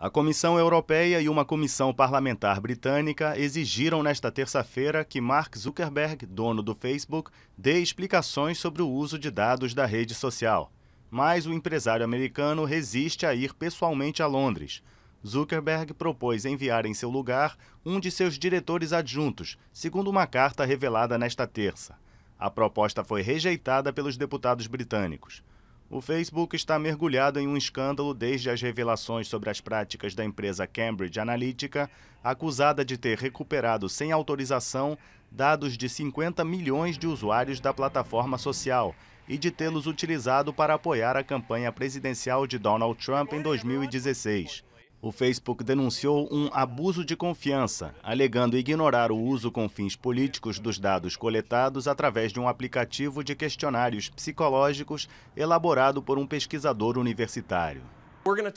A Comissão Europeia e uma comissão parlamentar britânica exigiram nesta terça-feira que Mark Zuckerberg, dono do Facebook, dê explicações sobre o uso de dados da rede social. Mas o empresário americano resiste a ir pessoalmente a Londres. Zuckerberg propôs enviar em seu lugar um de seus diretores adjuntos, segundo uma carta revelada nesta terça. A proposta foi rejeitada pelos deputados britânicos. O Facebook está mergulhado em um escândalo desde as revelações sobre as práticas da empresa Cambridge Analytica, acusada de ter recuperado sem autorização dados de 50 milhões de usuários da plataforma social e de tê-los utilizado para apoiar a campanha presidencial de Donald Trump em 2016. O Facebook denunciou um abuso de confiança, alegando ignorar o uso com fins políticos dos dados coletados através de um aplicativo de questionários psicológicos elaborado por um pesquisador universitário. We're